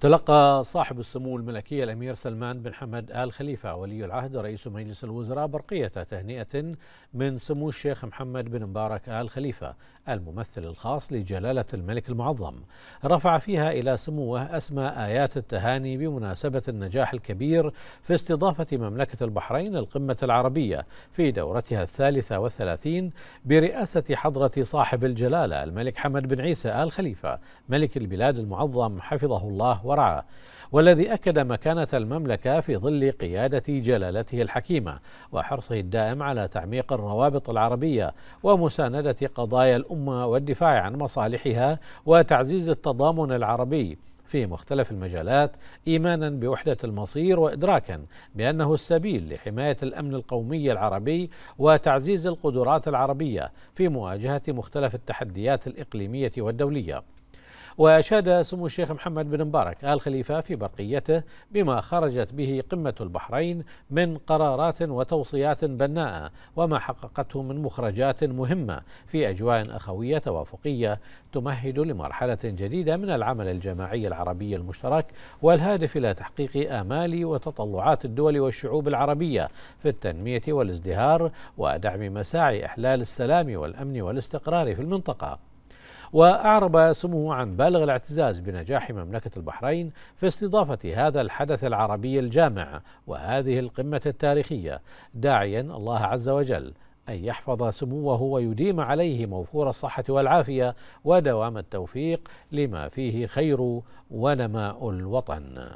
تلقى صاحب السمو الملكي الامير سلمان بن حمد ال خليفه ولي العهد رئيس مجلس الوزراء برقيه تهنئه من سمو الشيخ محمد بن مبارك ال خليفه الممثل الخاص لجلاله الملك المعظم رفع فيها الى سموه اسمى ايات التهاني بمناسبه النجاح الكبير في استضافه مملكه البحرين القمه العربيه في دورتها الثالثه والثلاثين برئاسه حضره صاحب الجلاله الملك حمد بن عيسى ال خليفه ملك البلاد المعظم حفظه الله ورعاه والذي أكد مكانة المملكة في ظل قيادة جلالته الحكيمة وحرصه الدائم على تعميق الروابط العربية ومساندة قضايا الأمة والدفاع عن مصالحها وتعزيز التضامن العربي في مختلف المجالات ايمانا بوحده المصير وادراكا بانه السبيل لحمايه الامن القومي العربي وتعزيز القدرات العربيه في مواجهه مختلف التحديات الاقليميه والدوليه وشاد سمو الشيخ محمد بن مبارك آل خليفة في برقيته بما خرجت به قمة البحرين من قرارات وتوصيات بناءة وما حققته من مخرجات مهمة في أجواء أخوية توافقية تمهد لمرحلة جديدة من العمل الجماعي العربي المشترك والهادف إلى تحقيق آمال وتطلعات الدول والشعوب العربية في التنمية والازدهار ودعم مساعي إحلال السلام والأمن والاستقرار في المنطقة وأعرب سموه عن بالغ الاعتزاز بنجاح مملكة البحرين في استضافة هذا الحدث العربي الجامع وهذه القمة التاريخية داعيا الله عز وجل أن يحفظ سموه ويديم عليه موفور الصحة والعافية ودوام التوفيق لما فيه خير ونماء الوطن